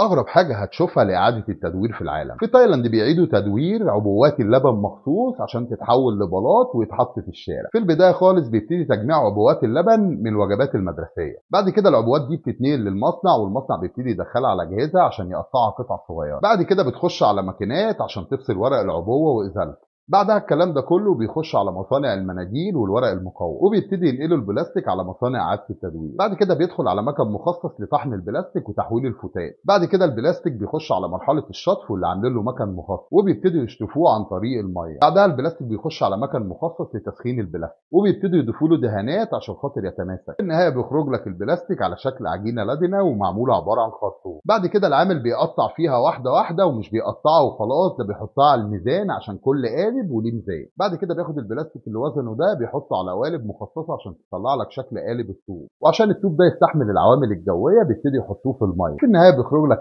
أغرب حاجة هتشوفها لإعادة التدوير في العالم في تايلاند بيعيدوا تدوير عبوات اللبن مخصوص عشان تتحول لبلاط ويتحط في الشارع في البداية خالص بيبتدي تجميع عبوات اللبن من الوجبات المدرسية بعد كده العبوات دي بتتنقل للمصنع والمصنع بيبتدي يدخلها على أجهزة عشان يقطعها قطع صغيرة بعد كده بتخش على ماكينات عشان تفصل ورق العبوة وإزالته بعدها الكلام ده كله بيخش على مصانع المناديل والورق المقوى وبيبتدي ينقلوا البلاستيك على مصانع عاده التدوير بعد كده بيدخل على مكن مخصص لطحن البلاستيك وتحويل الفتات بعد كده البلاستيك بيخش على مرحله الشطف واللي عاملين له مكن مخصص وبيبتدوا يشطفوه عن طريق الميه بعدها البلاستيك بيخش على مكن مخصص لتسخين البلاستيك وبيبتدوا يضيفوا له دهانات عشان خاطر يتماسك في النهايه بيخرج لك البلاستيك على شكل عجينه لدنه ومعموله عباره عن خرطوم بعد كده العامل بيقطع فيها واحده واحده ومش بيقطعها وخلاص ده بيحطها على الميزان عشان كل قالب قالب وليه ميزان بعد كده بياخد البلاستيك اللي وزنه ده بيحطه على قوالب مخصصه عشان تطلع لك شكل قالب الطوب وعشان الطوب ده يستحمل العوامل الجويه بيبتدي يحطوه في الميه في النهايه بيخرج لك